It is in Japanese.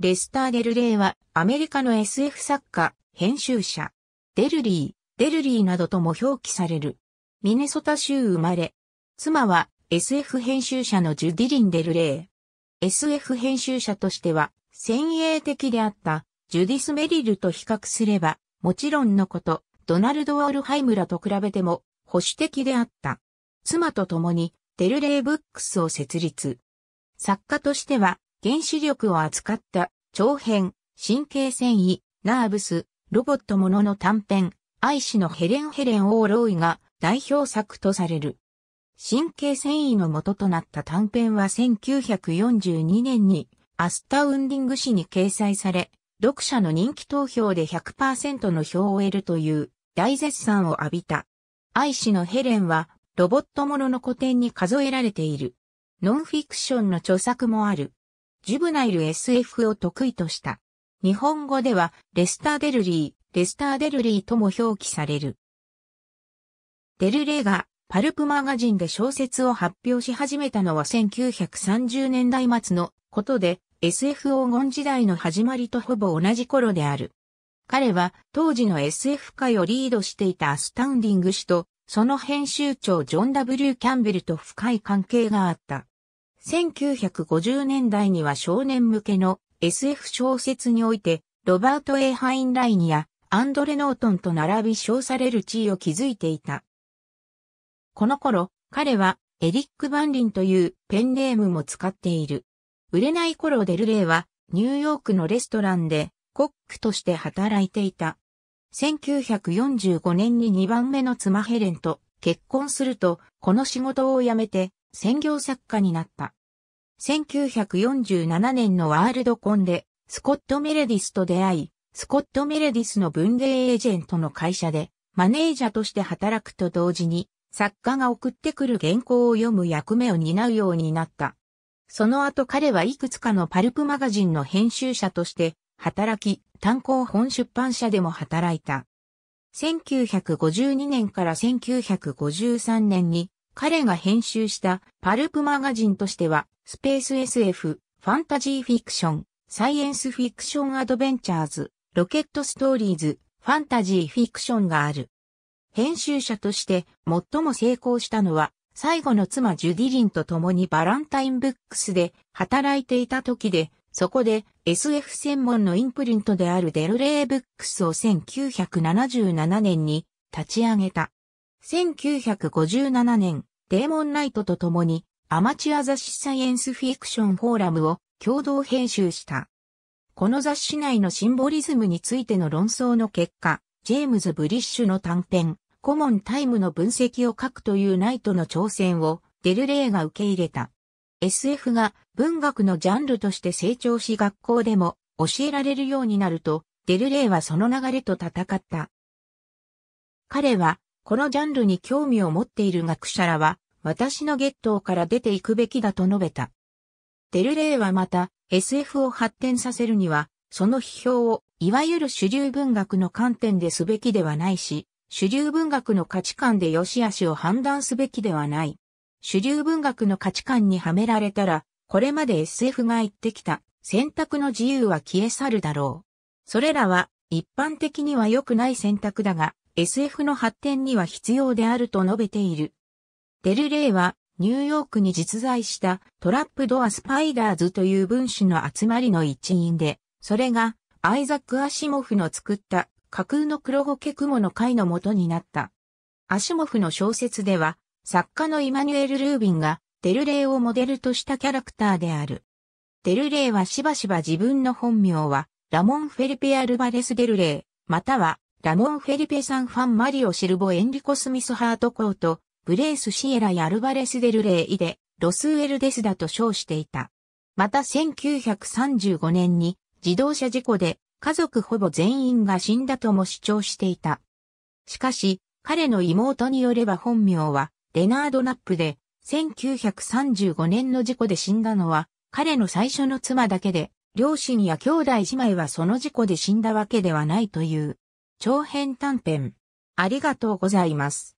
レスター・デルレイはアメリカの SF 作家、編集者、デルリー、デルリーなどとも表記される。ミネソタ州生まれ。妻は SF 編集者のジュディリン・デルレイ。SF 編集者としては先鋭的であったジュディス・メリルと比較すれば、もちろんのこと、ドナルド・オールハイムらと比べても保守的であった。妻と共にデルレイ・ブックスを設立。作家としては原子力を扱った長編、神経繊維、ナーブス、ロボットものの短編、愛しのヘレンヘレン・オーロイが代表作とされる。神経繊維の元となった短編は1942年にアスタウンディング誌に掲載され、読者の人気投票で100%の票を得るという大絶賛を浴びた。愛しのヘレンはロボットものの古典に数えられている。ノンフィクションの著作もある。ジュブナイル SF を得意とした。日本語では、レスター・デルリー、レスター・デルリーとも表記される。デルレーが、パルプマガジンで小説を発表し始めたのは1930年代末のことで、SF 黄金時代の始まりとほぼ同じ頃である。彼は当時の SF 界をリードしていたアスタウンディング氏と、その編集長ジョン・ W・ キャンベルと深い関係があった。1950年代には少年向けの SF 小説において、ロバート・ A・ ハインラインやアンドレ・ノートンと並び称される地位を築いていた。この頃、彼はエリック・バンリンというペンネームも使っている。売れない頃デルレイはニューヨークのレストランでコックとして働いていた。1945年に2番目の妻ヘレンと結婚すると、この仕事を辞めて専業作家になった。1947年のワールドコンで、スコット・メレディスと出会い、スコット・メレディスの文芸エージェントの会社で、マネージャーとして働くと同時に、作家が送ってくる原稿を読む役目を担うようになった。その後彼はいくつかのパルプマガジンの編集者として働き、単行本出版社でも働いた。1952年から1953年に彼が編集したパルプマガジンとしては、スペース SF、ファンタジーフィクション、サイエンスフィクションアドベンチャーズ、ロケットストーリーズ、ファンタジーフィクションがある。編集者として最も成功したのは、最後の妻ジュディリンと共にバランタインブックスで働いていた時で、そこで SF 専門のインプリントであるデルレイブックスを1977年に立ち上げた。1957年、デーモン・ナイトと共にアマチュア雑誌サイエンスフィクションフォーラムを共同編集した。この雑誌内のシンボリズムについての論争の結果、ジェームズ・ブリッシュの短編、コモン・タイムの分析を書くというナイトの挑戦をデルレイが受け入れた。SF が文学のジャンルとして成長し学校でも教えられるようになると、デルレイはその流れと戦った。彼はこのジャンルに興味を持っている学者らは、私のゲットーから出ていくべきだと述べた。デルレイはまた、SF を発展させるには、その批評を、いわゆる主流文学の観点ですべきではないし、主流文学の価値観で良し悪しを判断すべきではない。主流文学の価値観にはめられたら、これまで SF が言ってきた選択の自由は消え去るだろう。それらは一般的には良くない選択だが、SF の発展には必要であると述べている。デルレイはニューヨークに実在したトラップドアスパイダーズという分子の集まりの一員で、それがアイザック・アシモフの作った架空の黒ゴケ雲の会の元になった。アシモフの小説では、作家のイマニュエル・ルービンがデルレイをモデルとしたキャラクターである。デルレイはしばしば自分の本名はラモン・フェルペア・ルバレス・デルレイ、またはラモン・フェリペ・サンファン・マリオ・シルボ・エンリコ・スミス・ハートコート、ブレース・シエラ・ヤルバレス・デル・レイで、ロスウェル・デスだと称していた。また1935年に自動車事故で家族ほぼ全員が死んだとも主張していた。しかし、彼の妹によれば本名はレナード・ナップで、1935年の事故で死んだのは彼の最初の妻だけで、両親や兄弟姉妹はその事故で死んだわけではないという。長編短編。ありがとうございます。